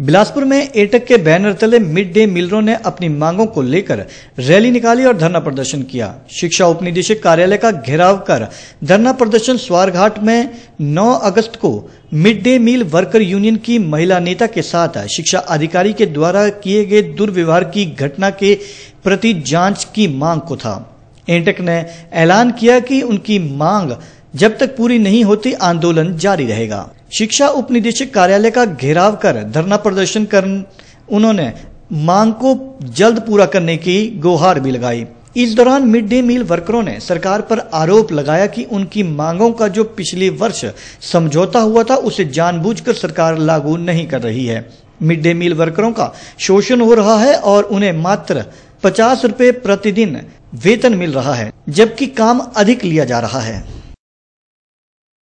बिलासपुर में एटक के बैनर तले मिड डे मिलरों ने अपनी मांगों को लेकर रैली निकाली और धरना प्रदर्शन किया शिक्षा उपनिदेशक कार्यालय का घेराव कर धरना प्रदर्शन स्वारघाट में 9 अगस्त को mid day meal worker union की महिला नेता के साथ शिक्षा अधिकारी के द्वारा किए गए दुर्व्यवहार की घटना के प्रति जांच की मांग को था एटक ने ऐलान किया कि उनकी मांग जब तक पूरी नहीं होती आंदोलन जारी रहेगा शिक्षा उपनिदेशक कार्यालय का घेराव कर धरना प्रदर्शन कर उन्होंने मांग को जल्द पूरा करने की गुहार भी लगाई इस दौरान मिड डे मील वर्करों ने सरकार पर आरोप लगाया कि उनकी मांगों का जो पिछले वर्ष समझौता हुआ था उसे जानबूझकर सरकार लागू नहीं कर रही है मिड डे मील वर्करों का शोषण हो रहा है और उन्हें मात्र पचास रूपए प्रतिदिन वेतन मिल रहा है जबकि काम अधिक लिया जा रहा है